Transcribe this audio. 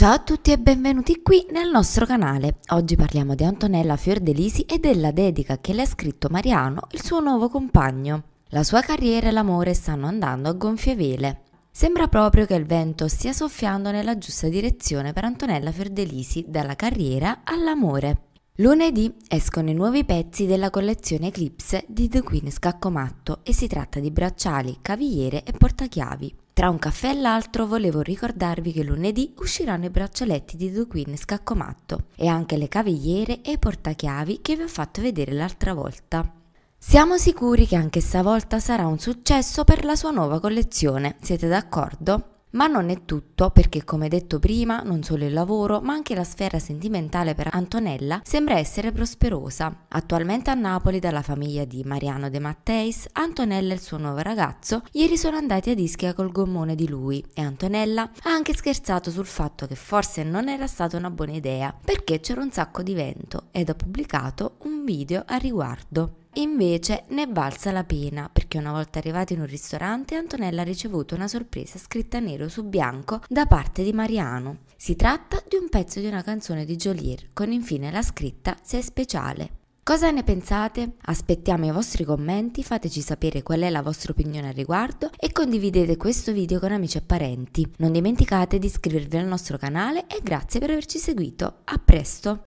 Ciao a tutti e benvenuti qui nel nostro canale. Oggi parliamo di Antonella Fiordelisi e della dedica che le ha scritto Mariano, il suo nuovo compagno. La sua carriera e l'amore stanno andando a gonfie vele. Sembra proprio che il vento stia soffiando nella giusta direzione per Antonella Fiordelisi, dalla carriera all'amore. Lunedì escono i nuovi pezzi della collezione Eclipse di The Queen Scaccomatto e si tratta di bracciali, cavigliere e portachiavi. Tra un caffè e l'altro volevo ricordarvi che lunedì usciranno i braccialetti di The Queen Scaccomatto e anche le cavigliere e i portachiavi che vi ho fatto vedere l'altra volta. Siamo sicuri che anche stavolta sarà un successo per la sua nuova collezione, siete d'accordo? Ma non è tutto perché, come detto prima, non solo il lavoro, ma anche la sfera sentimentale per Antonella sembra essere prosperosa. Attualmente a Napoli dalla famiglia di Mariano De Matteis, Antonella e il suo nuovo ragazzo ieri sono andati a Ischia col gommone di lui e Antonella ha anche scherzato sul fatto che forse non era stata una buona idea perché c'era un sacco di vento ed ha pubblicato un video a riguardo. Invece ne è valsa la pena perché una volta arrivati in un ristorante Antonella ha ricevuto una sorpresa scritta nero su bianco da parte di Mariano. Si tratta di un pezzo di una canzone di Jolier con infine la scritta Sei speciale. Cosa ne pensate? Aspettiamo i vostri commenti, fateci sapere qual è la vostra opinione al riguardo e condividete questo video con amici e parenti. Non dimenticate di iscrivervi al nostro canale e grazie per averci seguito. A presto!